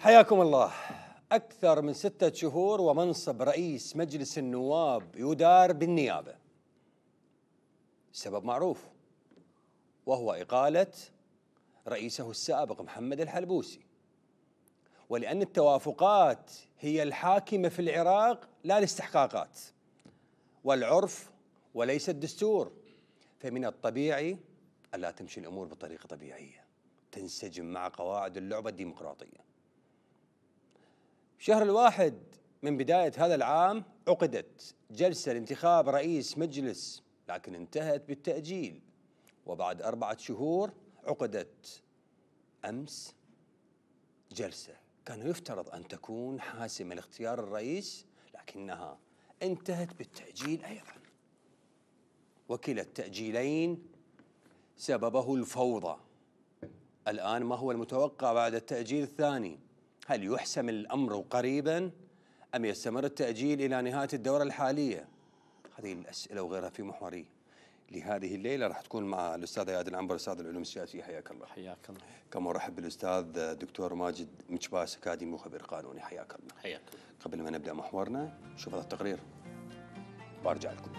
حياكم الله أكثر من ستة شهور ومنصب رئيس مجلس النواب يدار بالنيابة سبب معروف وهو إقالة رئيسه السابق محمد الحلبوسي ولأن التوافقات هي الحاكمة في العراق لا الاستحقاقات والعرف وليس الدستور فمن الطبيعي ألا تمشي الأمور بطريقة طبيعية تنسجم مع قواعد اللعبة الديمقراطية شهر الواحد من بداية هذا العام عقدت جلسة لانتخاب رئيس مجلس لكن انتهت بالتأجيل وبعد أربعة شهور عقدت أمس جلسة كان يفترض أن تكون حاسمة لاختيار الرئيس لكنها انتهت بالتأجيل أيضا وكلا التأجيلين سببه الفوضى الآن ما هو المتوقع بعد التأجيل الثاني هل يحسم الأمر قريبا أم يستمر التأجيل إلى نهاية الدورة الحالية هذه الأسئلة وغيرها في محوري لهذه الليلة راح تكون مع الأستاذ اياد العنبر أستاذ العلوم السياسية حياك الله حياك الله كما أرحب بالأستاذ دكتور ماجد مشباس أكاديمي وخبير قانوني حياك الله حياك قبل ما نبدأ محورنا شوف هذا التقرير برجع لكم